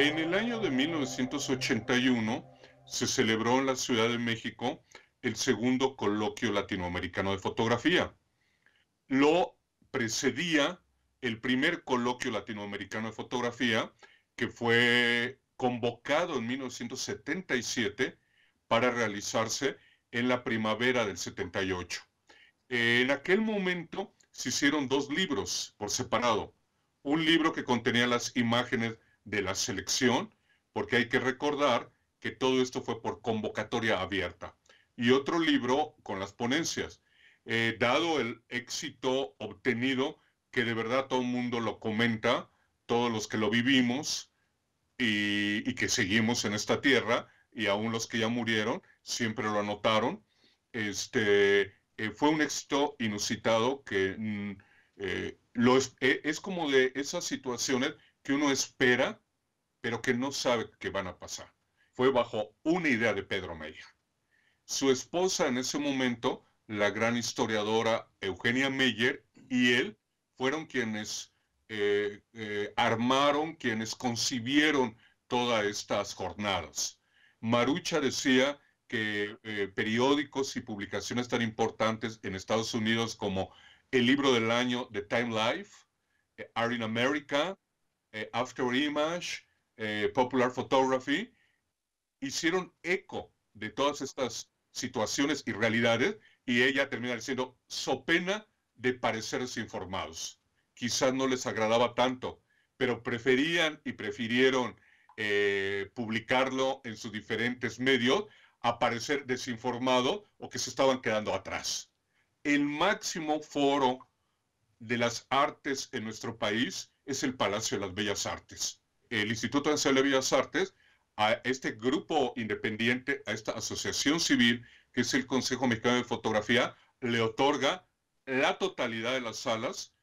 En el año de 1981 se celebró en la Ciudad de México el segundo coloquio latinoamericano de fotografía. Lo precedía el primer coloquio latinoamericano de fotografía que fue convocado en 1977 para realizarse en la primavera del 78. En aquel momento se hicieron dos libros por separado. Un libro que contenía las imágenes de la selección, porque hay que recordar que todo esto fue por convocatoria abierta. Y otro libro con las ponencias. Eh, dado el éxito obtenido, que de verdad todo el mundo lo comenta, todos los que lo vivimos y, que seguimos en esta tierra, y aún los que ya murieron, siempre lo anotaron. Este, eh, fue un éxito inusitado que mm, eh, lo e, es como de esas situaciones que uno espera pero que no sabe qué van a pasar. Fue bajo una idea de Pedro Meyer. Su esposa en ese momento, la gran historiadora Eugenia Meyer, y él fueron quienes eh, eh, armaron, quienes concibieron todas estas jornadas. Marucha decía que eh, periódicos y publicaciones tan importantes en Estados Unidos como el libro del año de Time Life, Are in America, After Image, eh, Popular Photography, hicieron eco de todas estas situaciones y realidades y ella termina diciendo, so pena de parecer desinformados. Quizás no les agradaba tanto, pero preferían y prefirieron eh, publicarlo en sus diferentes medios a parecer desinformado o que se estaban quedando atrás. El máximo foro de las artes en nuestro país es el Palacio de las Bellas Artes el Instituto Nacional de Bellas Artes a este grupo independiente, a esta asociación civil, que es el Consejo Mexicano de Fotografía, le otorga la totalidad de las salas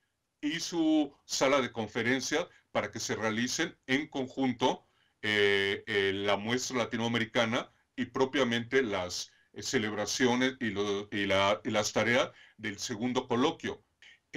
y su sala de conferencia para que se realicen en conjunto eh, eh, la muestra latinoamericana y propiamente las eh, celebraciones y las tareas del segundo coloquio,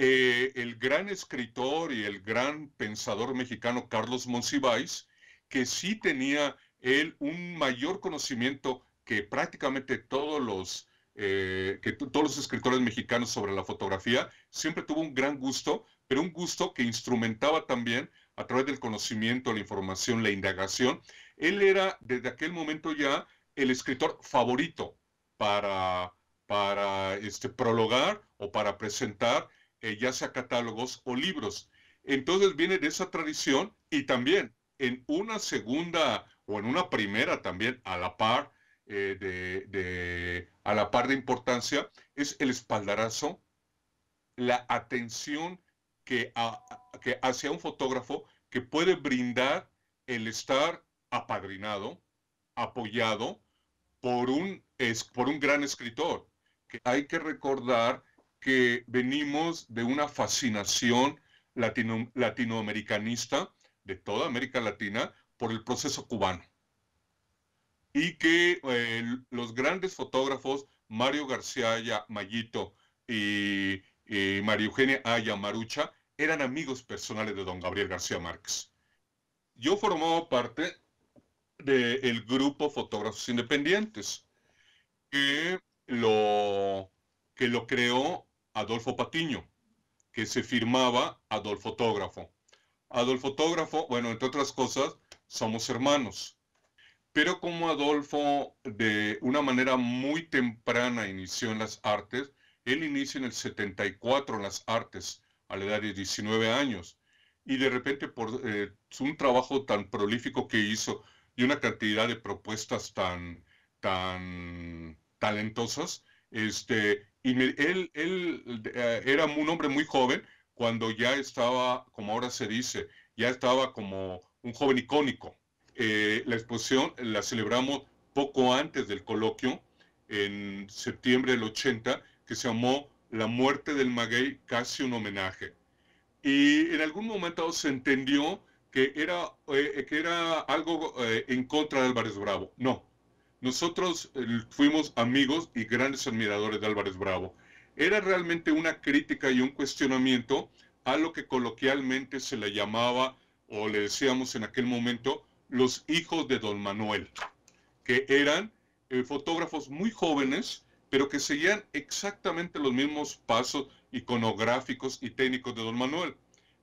eh, el gran escritor y el gran pensador mexicano Carlos Monsiváis, que sí tenía él un mayor conocimiento que prácticamente todos los, eh, que todos los escritores mexicanos sobre la fotografía, siempre tuvo un gran gusto, pero un gusto que instrumentaba también a través del conocimiento, la información, la indagación. Él era desde aquel momento ya el escritor favorito para, para este, prologar o para presentar eh, ya sea catálogos o libros. Entonces viene de esa tradición y también en una segunda o en una primera también a la par eh, de, a la par de importancia es el espaldarazo, la atención que, a, hacia un fotógrafo que puede brindar el estar apadrinado, apoyado por un, es, por un gran escritor. Que hay que recordar que venimos de una fascinación latino, latinoamericanista de toda América Latina por el proceso cubano. Y que eh, los grandes fotógrafos Mario García Mayito y, y Mario Eugenia Aya Marucha eran amigos personales de don Gabriel García Márquez. Yo formaba parte del grupo Fotógrafos Independientes, que lo, que lo creó Adolfo Patiño, que se firmaba Adolfo Fotógrafo. Adolfo Fotógrafo, bueno, entre otras cosas, somos hermanos. Pero como Adolfo de una manera muy temprana inició en las artes, él inició en el 74 en las artes, a la edad de 19 años. Y de repente, por eh, un trabajo tan prolífico que hizo y una cantidad de propuestas tan, tan talentosas, este, y él, él eh, era un hombre muy joven cuando ya estaba, como ahora se dice, ya estaba como un joven icónico. Eh, la exposición la celebramos poco antes del coloquio, en septiembre del 80, que se llamó La muerte del maguey, casi un homenaje. Y en algún momento se entendió que era, eh, que era algo en contra de Álvarez Bravo. No, nosotros fuimos amigos y grandes admiradores de Álvarez Bravo. Era realmente una crítica y un cuestionamiento a lo que coloquialmente se le llamaba, o le decíamos en aquel momento, los hijos de Don Manuel, que eran eh, fotógrafos muy jóvenes, pero que seguían exactamente los mismos pasos iconográficos y técnicos de Don Manuel,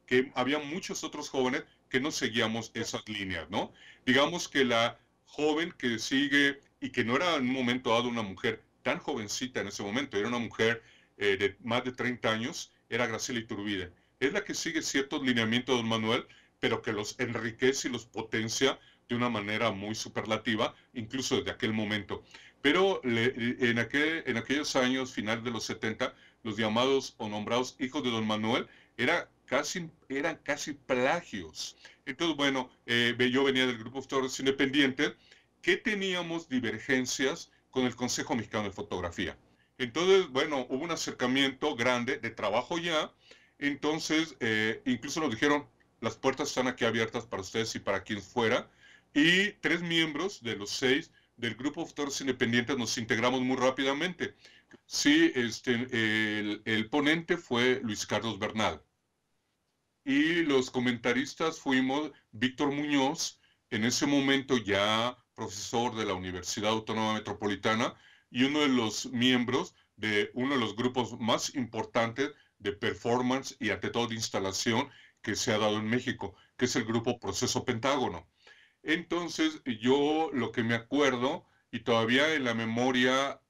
que había muchos otros jóvenes que no seguíamos esas líneas, ¿no? Digamos que la joven que sigue y que no era en un momento dado una mujer tan jovencita en ese momento, era una mujer eh, de más de 30 años, era Graciela Iturbide. Es la que sigue ciertos lineamientos de don Manuel, pero que los enriquece y los potencia de una manera muy superlativa, incluso desde aquel momento. Pero en, aquel, en aquellos años, final de los 70, los llamados o nombrados hijos de don Manuel era casi, eran casi plagios. Entonces, bueno, eh, yo venía del grupo Torres Independiente, que teníamos divergencias con el Consejo Mexicano de Fotografía. Entonces, bueno, hubo un acercamiento grande de trabajo ya. Entonces, eh, incluso nos dijeron, las puertas están aquí abiertas para ustedes y para quien fuera. Y tres miembros de los seis del grupo de autores independientes nos integramos muy rápidamente. Sí, este, el ponente fue Luis Carlos Bernal. Y los comentaristas fuimos Víctor Muñoz, en ese momento ya profesor de la Universidad Autónoma Metropolitana y uno de los miembros de uno de los grupos más importantes de performance y ante todo de instalación que se ha dado en México, que es el grupo Proceso Pentágono. Entonces yo lo que me acuerdo y todavía en la memoria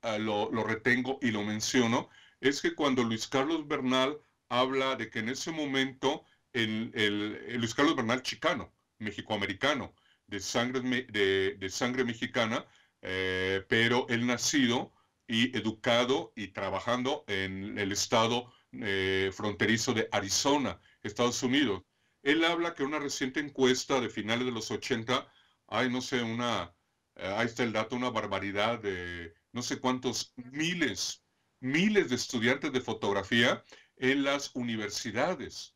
ah, lo, retengo y lo menciono, es que cuando Luis Carlos Bernal habla de que en ese momento Luis Carlos Bernal chicano, mexicoamericano, de sangre, de, sangre mexicana, eh, pero él nacido y educado y trabajando en el estado eh, fronterizo de Arizona, Estados Unidos. Él habla que una reciente encuesta de finales de los 80, hay no sé, una, eh, ahí está el dato, una barbaridad de no sé cuántos miles, miles de estudiantes de fotografía en las universidades.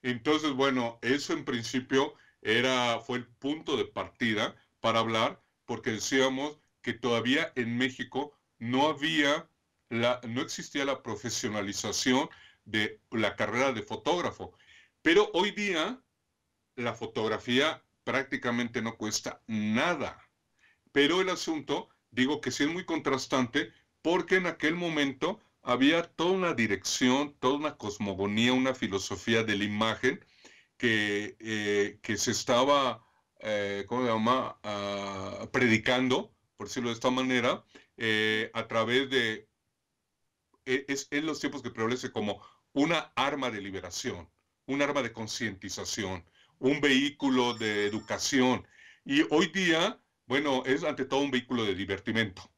Entonces, bueno, eso en principio era, fue el punto de partida para hablar, porque decíamos que todavía en México no había, la, no existía la profesionalización de la carrera de fotógrafo. Pero hoy día la fotografía prácticamente no cuesta nada. Pero el asunto, digo que sí es muy contrastante, porque en aquel momento había toda una dirección, toda una cosmogonía, una filosofía de la imagen eh, que, se estaba, eh, ¿cómo se llama?, ah, predicando, por decirlo de esta manera, eh, a través de, e, es en los tiempos que prevalece como una arma de liberación, un arma de concientización, un vehículo de educación. Y hoy día, bueno, es ante todo un vehículo de divertimento.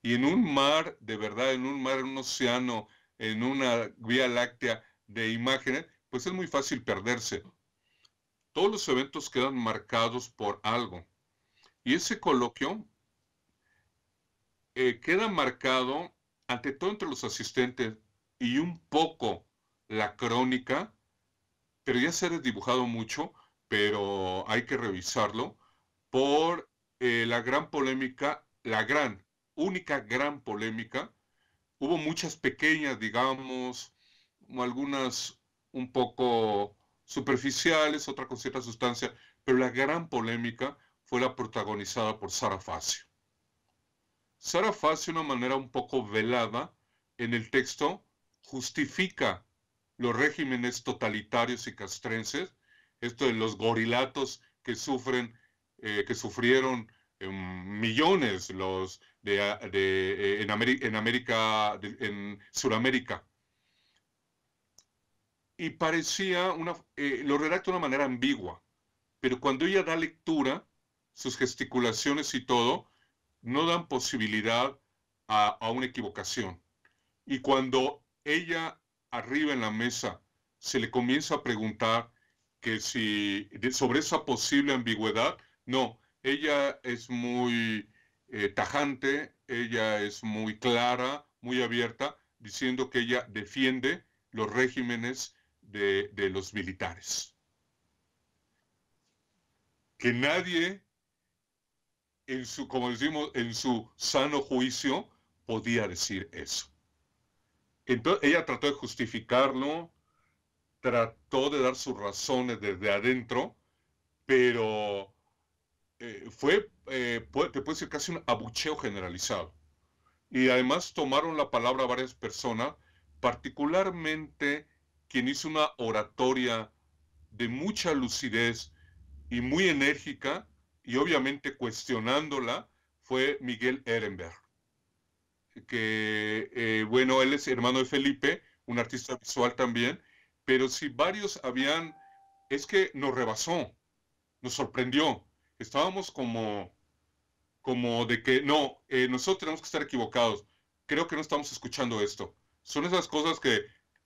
Y en un mar, de verdad, en un mar, en un océano, en una vía láctea de imágenes, pues es muy fácil perderse. Todos los eventos quedan marcados por algo. Y ese coloquio eh, queda marcado ante todo entre los asistentes y un poco la crónica, pero ya se ha dibujado mucho, pero hay que revisarlo, por eh, la gran polémica, la gran, única gran polémica. Hubo muchas pequeñas, digamos, algunas un poco superficiales, otra con cierta sustancia, pero la gran polémica fue la protagonizada por Sara Facio. Sara Facio, de una manera un poco velada, en el texto justifica los regímenes totalitarios y castrenses, esto de los gorilatos que sufren, eh, que sufrieron em, millones los eh, en, América, en Sudamérica, y parecía una, eh, lo redacta de una manera ambigua, pero cuando ella da lectura, sus gesticulaciones y todo, no dan posibilidad a, una equivocación. Y cuando ella arriba en la mesa se le comienza a preguntar que si sobre esa posible ambigüedad, no, ella es muy eh, tajante, ella es muy clara, muy abierta, diciendo que ella defiende los regímenes de, los militares. Que nadie, en su, como decimos, en su sano juicio, podía decir eso. Entonces, ella trató de justificarlo, trató de dar sus razones desde adentro, pero eh, fue, eh, puede, ser casi un abucheo generalizado. Y además tomaron la palabra varias personas, particularmente quien hizo una oratoria de mucha lucidez y muy enérgica, y obviamente cuestionándola, fue Miguel Ehrenberg, que, eh, bueno, él es hermano de Felipe, un artista visual también, pero si varios habían, es que nos rebasó, nos sorprendió, estábamos como, como de que, no, eh, nosotros tenemos que estar equivocados, creo que no estamos escuchando esto. Son esas cosas que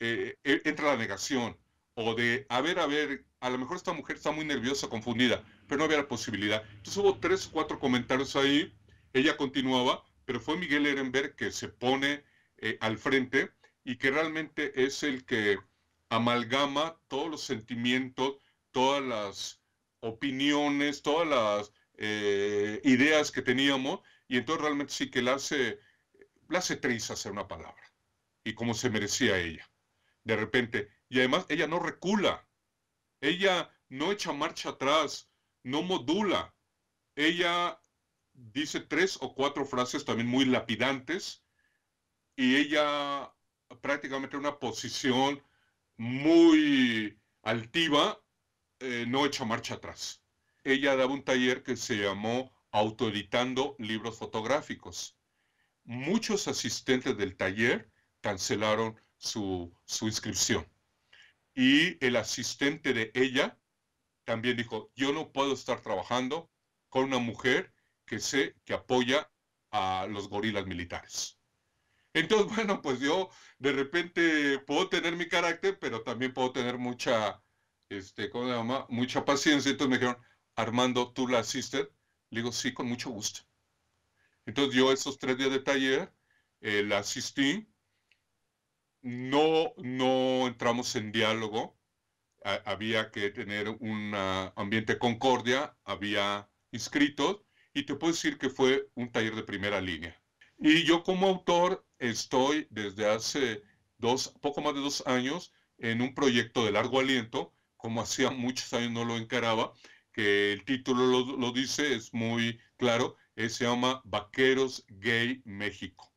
eh, eh, entra la negación o de, a ver, a ver, a lo mejor esta mujer está muy nerviosa, confundida, pero no había la posibilidad. Entonces hubo tres cuatro comentarios ahí, ella continuaba, pero fue Miguel Ehrenberg que se pone eh, al frente y que realmente es el que amalgama todos los sentimientos, todas las opiniones, todas las ideas que teníamos, y entonces realmente sí que la hace, la hace hacer una palabra, y como se merecía ella de repente. Y además ella no recula, ella no echa marcha atrás, no modula. Ella dice tres o cuatro frases también muy lapidantes y ella prácticamente en una posición muy altiva, eh, no echa marcha atrás. Ella daba un taller que se llamó Autoeditando Libros Fotográficos. Muchos asistentes del taller cancelaron su, inscripción. Y el asistente de ella también dijo, yo no puedo estar trabajando con una mujer que sé que apoya a los gorilas militares. Entonces, bueno, pues yo de repente puedo tener mi carácter, pero también puedo tener mucha, este, ¿cómo se llama? Mucha paciencia. Entonces me dijeron, Armando, ¿tú la asistes? Le digo, sí, con mucho gusto. Entonces yo esos tres días de taller eh, la asistí no, no entramos en diálogo, había que tener un ah, ambiente concordia, había inscritos, y te puedo decir que fue un taller de primera línea. Y yo como autor estoy desde hace dos, poco más de dos años en un proyecto de largo aliento, como hacía muchos años no lo encaraba, que el título lo, dice, es muy claro, se llama Vaqueros Gay México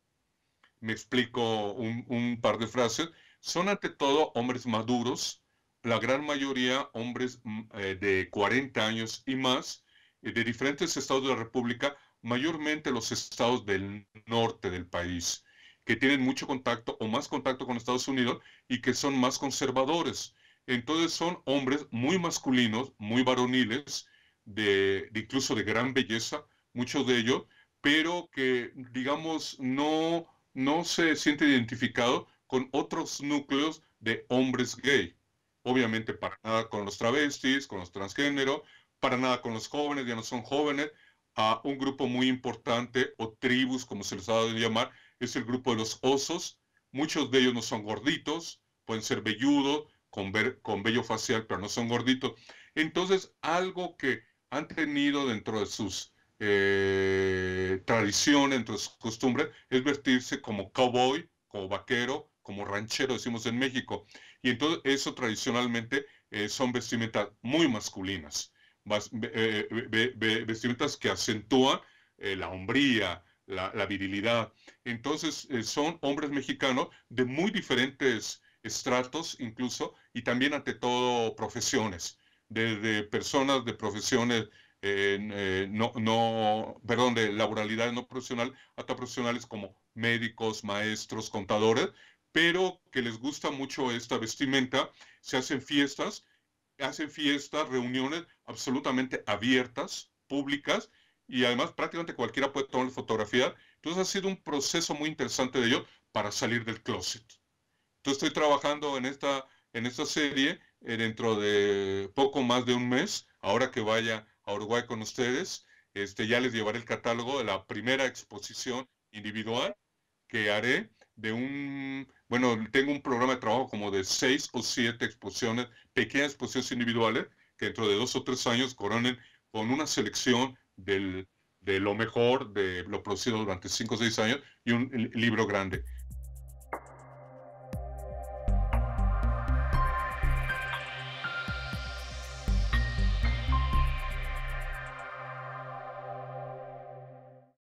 me explico un, par de frases, son ante todo hombres maduros, la gran mayoría hombres mm, eh, de 40 años y más, eh, de diferentes estados de la República, mayormente los estados del norte del país, que tienen mucho contacto o más contacto con Estados Unidos y que son más conservadores. Entonces son hombres muy masculinos, muy varoniles, incluso de gran belleza, muchos de ellos, pero que, digamos, no no se siente identificado con otros núcleos de hombres gay. Obviamente para nada con los travestis, con los transgénero, para nada con los jóvenes, ya no son jóvenes. A un grupo muy importante o tribus, como se les ha dado de llamar, es el grupo de los osos. Muchos de ellos no son gorditos, pueden ser velludos, con, con vello facial, pero no son gorditos. Entonces, algo que han tenido dentro de sus eh, tradición, entre costumbre, costumbres, es vestirse como cowboy, como vaquero, como ranchero, decimos en México. Y entonces eso tradicionalmente eh, son vestimentas muy masculinas, eh, vestimentas que acentúan la hombría, la, la virilidad. Entonces son hombres mexicanos de muy diferentes estratos incluso, y también ante todo profesiones, desde personas de profesiones eh, no, no, perdón, de laboralidad no profesional hasta profesionales como médicos, maestros, contadores, pero que les gusta mucho esta vestimenta, se hacen fiestas, hacen fiestas, reuniones absolutamente abiertas, públicas, y además prácticamente cualquiera puede tomar fotografía. Entonces ha sido un proceso muy interesante de ellos para salir del closet. Entonces estoy trabajando en esta, en esta serie eh, dentro de poco más de un mes, ahora que vaya Uruguay con ustedes. Este, ya les llevaré el catálogo de la primera exposición individual que haré de un, bueno, tengo un programa de trabajo como de seis o siete exposiciones, pequeñas exposiciones individuales, que dentro de dos o tres años coronen con una selección del, de lo mejor, de lo producido durante cinco o seis años y un libro grande.